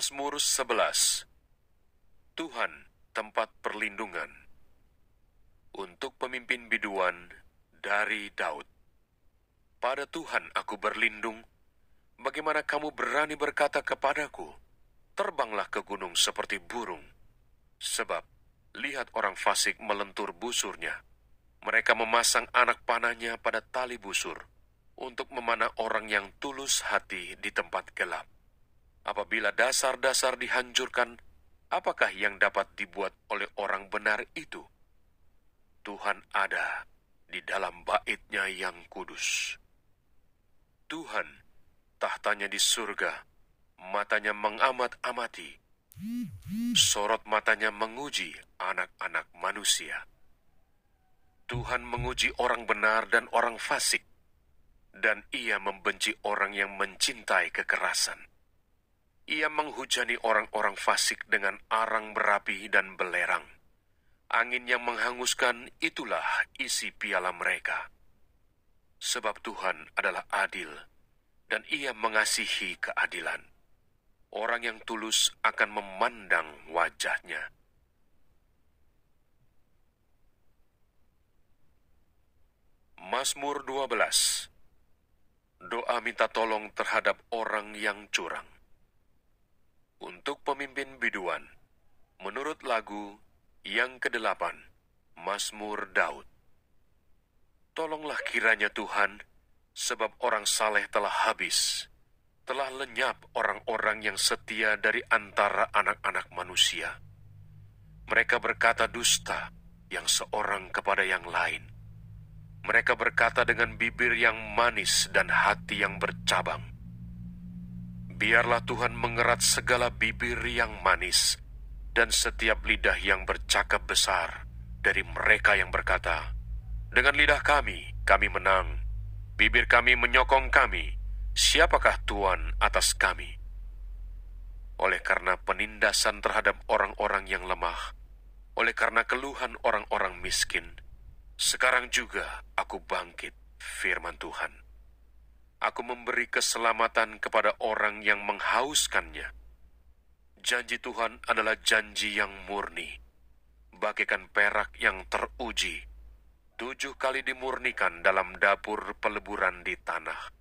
Mazmur 11 Tuhan, tempat perlindungan Untuk pemimpin biduan dari Daud Pada Tuhan aku berlindung Bagaimana kamu berani berkata kepadaku Terbanglah ke gunung seperti burung Sebab, lihat orang fasik melentur busurnya Mereka memasang anak panahnya pada tali busur Untuk memanah orang yang tulus hati di tempat gelap Apabila dasar-dasar dihancurkan, apakah yang dapat dibuat oleh orang benar itu? Tuhan ada di dalam baitnya yang kudus. Tuhan, tahtanya di surga, matanya mengamat-amati, sorot matanya menguji anak-anak manusia. Tuhan menguji orang benar dan orang fasik, dan ia membenci orang yang mencintai kekerasan. Ia menghujani orang-orang fasik dengan arang berapi dan belerang. Angin yang menghanguskan itulah isi piala mereka. Sebab Tuhan adalah adil, dan ia mengasihi keadilan. Orang yang tulus akan memandang wajahnya. Mazmur 12 Doa minta tolong terhadap orang yang curang untuk pemimpin biduan. Menurut lagu yang kedelapan, Mazmur Daud. Tolonglah kiranya Tuhan, sebab orang saleh telah habis, telah lenyap orang-orang yang setia dari antara anak-anak manusia. Mereka berkata dusta yang seorang kepada yang lain. Mereka berkata dengan bibir yang manis dan hati yang bercabang Biarlah Tuhan mengerat segala bibir yang manis dan setiap lidah yang bercakap besar dari mereka yang berkata, Dengan lidah kami, kami menang. Bibir kami menyokong kami. Siapakah Tuhan atas kami? Oleh karena penindasan terhadap orang-orang yang lemah, oleh karena keluhan orang-orang miskin, sekarang juga aku bangkit, firman Tuhan. Aku memberi keselamatan kepada orang yang menghauskannya. Janji Tuhan adalah janji yang murni, bagaikan perak yang teruji, tujuh kali dimurnikan dalam dapur peleburan di tanah.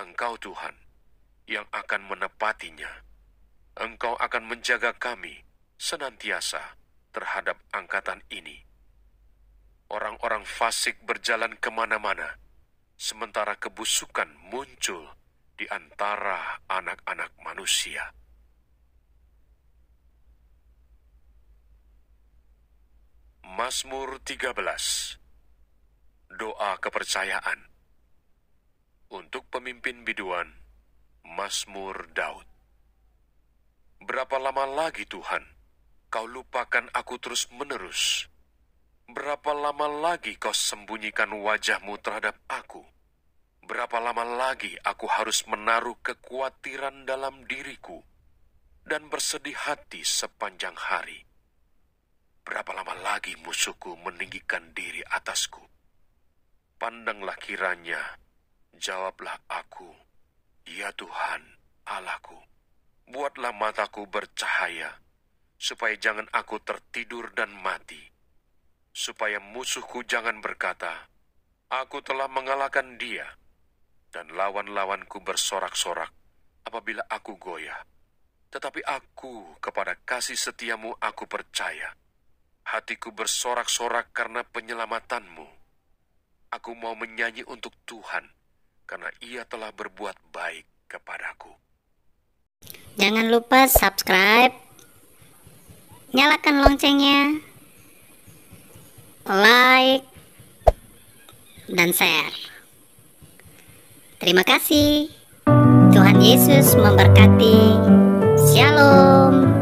Engkau Tuhan yang akan menepatinya. Engkau akan menjaga kami senantiasa terhadap angkatan ini. Orang-orang fasik berjalan kemana-mana, sementara kebusukan muncul di antara anak-anak manusia. Masmur 13 Doa kepercayaan untuk pemimpin biduan Masmur Daud. Berapa lama lagi Tuhan, kau lupakan aku terus menerus? Berapa lama lagi kau sembunyikan wajahmu terhadap aku? Berapa lama lagi aku harus menaruh kekhawatiran dalam diriku dan bersedih hati sepanjang hari? Berapa lama lagi musuhku meninggikan diri atasku? Pandanglah kiranya, jawablah aku, Ya Tuhan, Allahku, buatlah mataku bercahaya, supaya jangan aku tertidur dan mati supaya musuhku jangan berkata, Aku telah mengalahkan dia, dan lawan-lawanku bersorak-sorak apabila aku goyah. Tetapi aku kepada kasih setiamu aku percaya. Hatiku bersorak-sorak karena penyelamatanmu. Aku mau menyanyi untuk Tuhan, karena ia telah berbuat baik kepadaku. Jangan lupa subscribe, nyalakan loncengnya, like, dan share. Terima kasih. Tuhan Yesus memberkati. Shalom.